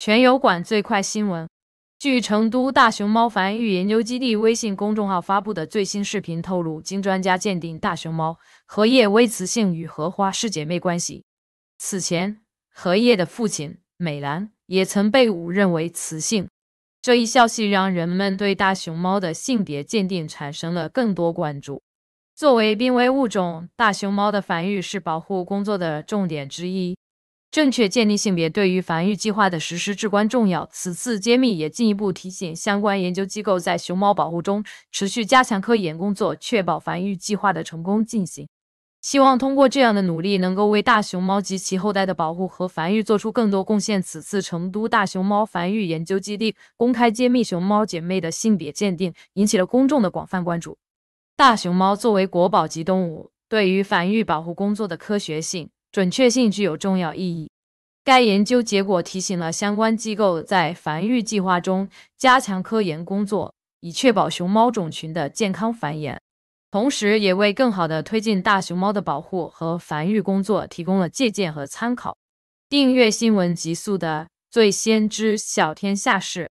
全油管最快新闻。据成都大熊猫繁育研究基地微信公众号发布的最新视频透露，经专家鉴定，大熊猫荷叶微雌性，与荷花是姐妹关系。此前，荷叶的父亲美兰也曾被误认为雌性。这一消息让人们对大熊猫的性别鉴定产生了更多关注。作为濒危物种，大熊猫的繁育是保护工作的重点之一。正确建立性别对于繁育计划的实施至关重要。此次揭秘也进一步提醒相关研究机构，在熊猫保护中持续加强科研工作，确保繁育计划的成功进行。希望通过这样的努力，能够为大熊猫及其后代的保护和繁育做出更多贡献。此次成都大熊猫繁育研究基地公开揭秘熊猫姐妹的性别鉴定，引起了公众的广泛关注。大熊猫作为国宝级动物，对于繁育保护工作的科学性。准确性具有重要意义。该研究结果提醒了相关机构在繁育计划中加强科研工作，以确保熊猫种群的健康繁衍。同时，也为更好地推进大熊猫的保护和繁育工作提供了借鉴和参考。订阅新闻极速的，最先知晓天下事。